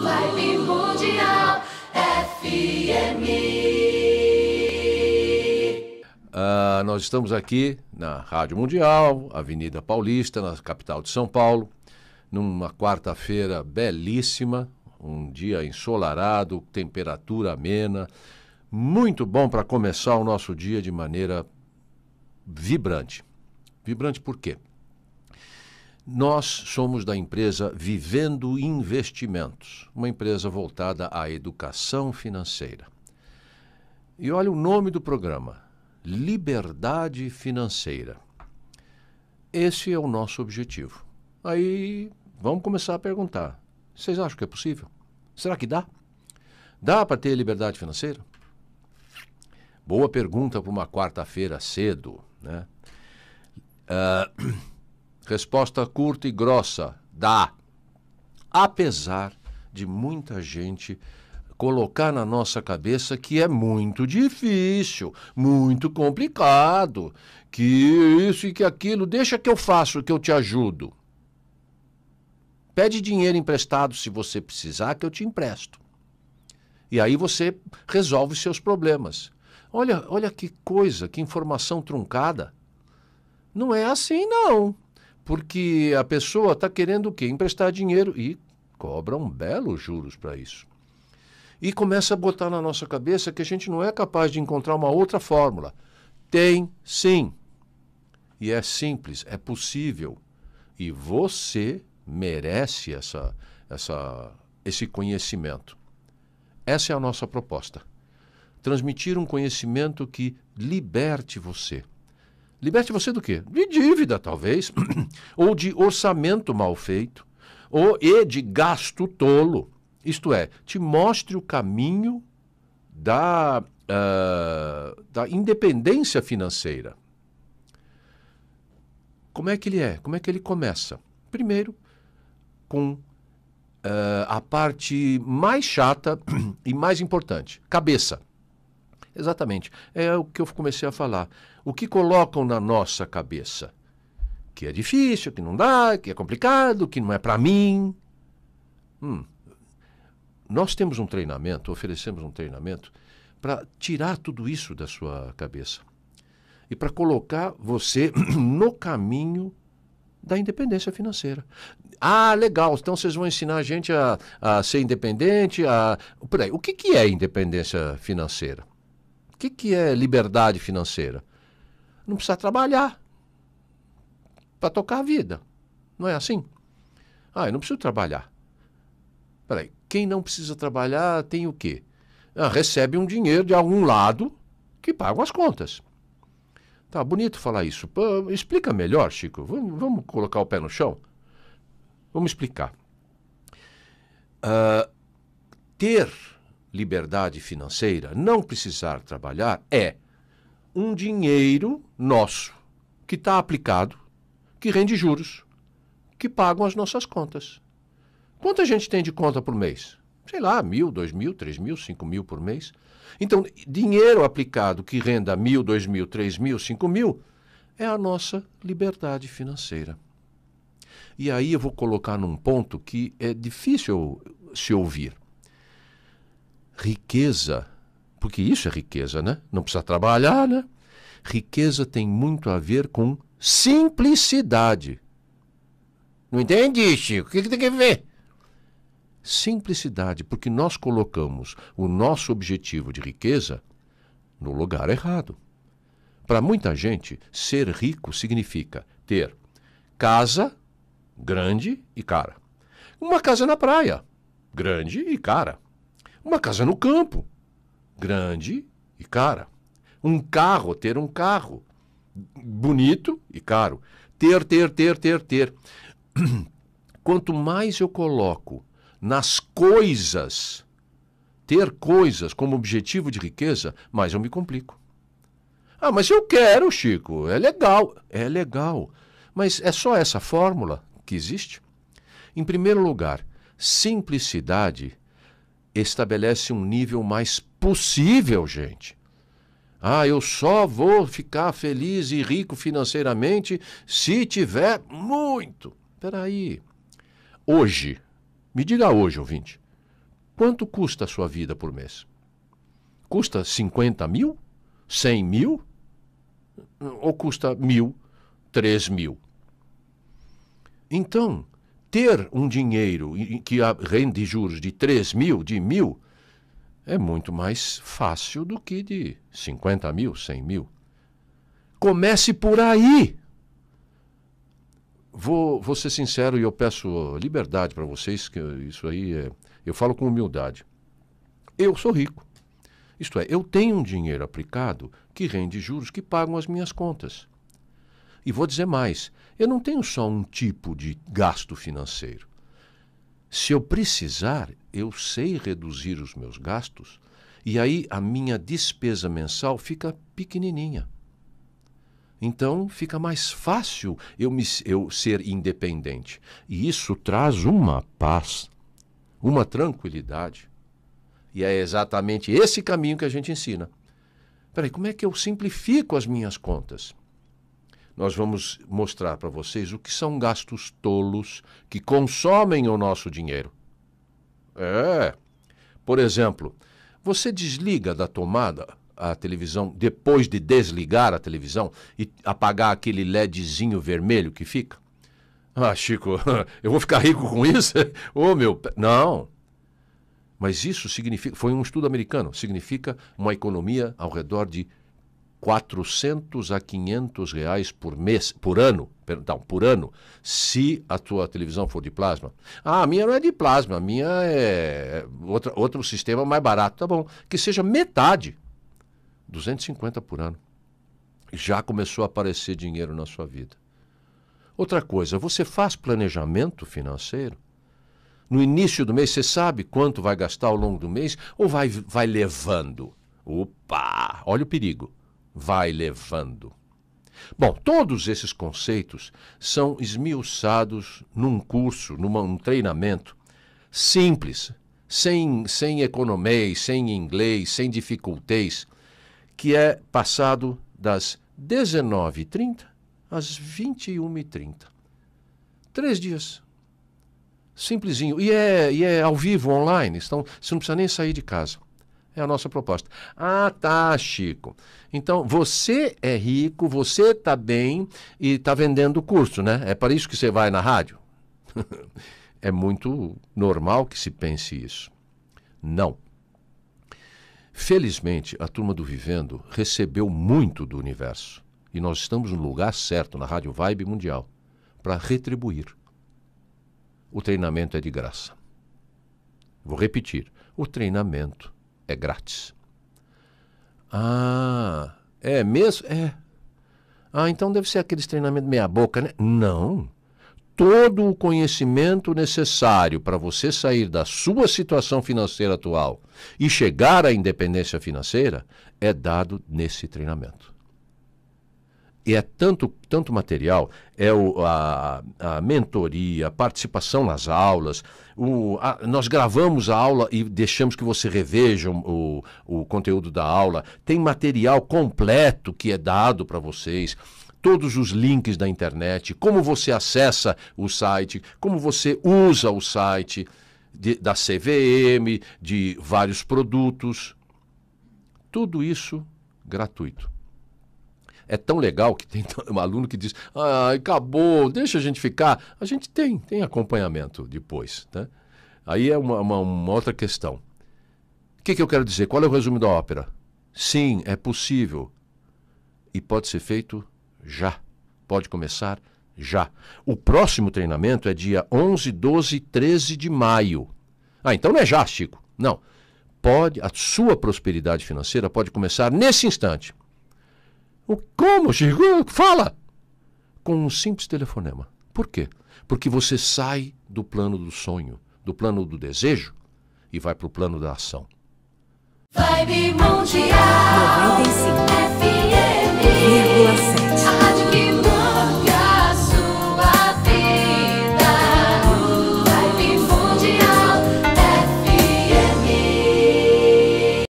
Live Mundial FM. Ah, nós estamos aqui na Rádio Mundial, Avenida Paulista, na capital de São Paulo, numa quarta-feira belíssima, um dia ensolarado, temperatura amena, muito bom para começar o nosso dia de maneira vibrante. Vibrante por quê? Nós somos da empresa Vivendo Investimentos, uma empresa voltada à educação financeira. E olha o nome do programa: Liberdade Financeira. Esse é o nosso objetivo. Aí vamos começar a perguntar: vocês acham que é possível? Será que dá? Dá para ter liberdade financeira? Boa pergunta para uma quarta-feira cedo, né? Uh, Resposta curta e grossa: dá. Apesar de muita gente colocar na nossa cabeça que é muito difícil, muito complicado, que isso e que aquilo, deixa que eu faço, que eu te ajudo. Pede dinheiro emprestado se você precisar, que eu te empresto. E aí você resolve os seus problemas. Olha, olha que coisa, que informação truncada. Não é assim não. Porque a pessoa está querendo o quê? Emprestar dinheiro e cobra um belo juros para isso. E começa a botar na nossa cabeça que a gente não é capaz de encontrar uma outra fórmula. Tem sim. E é simples, é possível. E você merece essa, essa, esse conhecimento. Essa é a nossa proposta. Transmitir um conhecimento que liberte você. Liberte você do quê? De dívida, talvez, ou de orçamento mal feito, ou e de gasto tolo. Isto é, te mostre o caminho da, uh, da independência financeira. Como é que ele é? Como é que ele começa? Primeiro, com uh, a parte mais chata e mais importante: cabeça. Exatamente. É o que eu comecei a falar. O que colocam na nossa cabeça? Que é difícil, que não dá, que é complicado, que não é para mim. Hum. Nós temos um treinamento, oferecemos um treinamento para tirar tudo isso da sua cabeça e para colocar você no caminho da independência financeira. Ah, legal, então vocês vão ensinar a gente a, a ser independente, a... Peraí, o que, que é independência financeira? O que, que é liberdade financeira? Não precisa trabalhar para tocar a vida. Não é assim? Ah, eu não preciso trabalhar. Peraí, quem não precisa trabalhar tem o quê? Ah, recebe um dinheiro de algum lado que paga as contas. Tá bonito falar isso. Pô, explica melhor, Chico. Vamos, vamos, colocar o pé no chão? Vamos explicar. Uh, ter liberdade financeira, não precisar trabalhar, é um dinheiro nosso que está aplicado, que rende juros, que pagam as nossas contas. Quanto a gente tem de conta por mês? Sei lá, mil, dois mil, três mil, cinco mil por mês. Então, dinheiro aplicado que renda mil, dois mil, três mil, cinco mil é a nossa liberdade financeira. E aí eu vou colocar num ponto que é difícil se ouvir riqueza, porque isso é riqueza, né? Não precisa trabalhar, né? Riqueza tem muito a ver com simplicidade. Não entende, Chico? O que, que tem que ver? Simplicidade, porque nós colocamos o nosso objetivo de riqueza no lugar errado. Para muita gente, ser rico significa ter casa grande e cara. Uma casa na praia, grande e cara. Uma casa no campo, grande e cara. Um carro, ter um carro, bonito e caro. Ter, ter, ter, ter, ter. Quanto mais eu coloco nas coisas, ter coisas como objetivo de riqueza, mais eu me complico. Ah, mas eu quero, Chico, é legal. É legal. Mas é só essa fórmula que existe? Em primeiro lugar, simplicidade estabelece um nível mais possível, gente. Ah, eu só vou ficar feliz e rico financeiramente se tiver muito. aí, Hoje, me diga hoje, ouvinte, quanto custa a sua vida por mês? Custa 50 mil? 100 mil? Ou custa mil, 3 mil? Então, ter um dinheiro que rende juros de 3 mil, de mil, é muito mais fácil do que de 50 mil, 100 mil. Comece por aí. Vou, vou ser sincero e eu peço liberdade para vocês, que isso aí é, eu falo com humildade. Eu sou rico. Isto é, eu tenho um dinheiro aplicado que rende juros que pagam as minhas contas. E vou dizer mais: eu não tenho só um tipo de gasto financeiro. Se eu precisar, eu sei reduzir os meus gastos e aí a minha despesa mensal fica pequenininha. Então fica mais fácil eu, me, eu ser independente. E isso traz uma paz, uma tranquilidade. E é exatamente esse caminho que a gente ensina. Peraí, como é que eu simplifico as minhas contas? nós vamos mostrar para vocês o que são gastos tolos que consomem o nosso dinheiro. É. Por exemplo, você desliga da tomada a televisão depois de desligar a televisão e apagar aquele LEDzinho vermelho que fica? Ah, Chico, eu vou ficar rico com isso? Ô, oh, meu. Não. Mas isso significa, foi um estudo americano, significa uma economia ao redor de 400 a 500 reais por mês, por ano, perdão, por ano, se a tua televisão for de plasma. Ah, a minha não é de plasma, a minha é, é outro outro sistema mais barato, tá bom. Que seja metade, 250 por ano. Já começou a aparecer dinheiro na sua vida. Outra coisa, você faz planejamento financeiro? No início do mês, você sabe quanto vai gastar ao longo do mês ou vai, vai levando? Opa! Olha o perigo vai levando. Bom, todos esses conceitos são esmiuçados num curso, num treinamento simples, sem, sem economês, sem inglês, sem dificultez, que é passado das 19h30 às 21h30. Três dias. Simplesinho. E é, e é ao vivo, online. Então, você não precisa nem sair de casa. É a nossa proposta. Ah, tá, Chico. Então, você é rico, você está bem e está vendendo o curso, né? É para isso que você vai na rádio? é muito normal que se pense isso. Não. Felizmente, a turma do Vivendo recebeu muito do universo. E nós estamos no lugar certo, na Rádio Vibe Mundial, para retribuir. O treinamento é de graça. Vou repetir: o treinamento é grátis. Ah, é mesmo? É. Ah, então deve ser aqueles treinamentos meia-boca, né? Não. Todo o conhecimento necessário para você sair da sua situação financeira atual e chegar à independência financeira é dado nesse treinamento. E é tanto, tanto material, é o, a, a mentoria, a participação nas aulas. O, a, nós gravamos a aula e deixamos que você reveja o, o conteúdo da aula. Tem material completo que é dado para vocês todos os links da internet, como você acessa o site, como você usa o site de, da CVM, de vários produtos. Tudo isso gratuito é tão legal que tem um aluno que diz, ah, acabou, deixa a gente ficar. A gente tem, tem acompanhamento depois. Né? Aí é uma, uma, uma outra questão. O que, que eu quero dizer? Qual é o resumo da ópera? Sim, é possível. E pode ser feito já. Pode começar já. O próximo treinamento é dia 11, 12 e 13 de maio. Ah, então não é já, Chico. Não. Pode, a sua prosperidade financeira pode começar nesse instante. O como, Chico? Fala! Com um simples telefonema. Por quê? Porque você sai do plano do sonho, do plano do desejo e vai para o plano da ação. Vibe Mundial FM.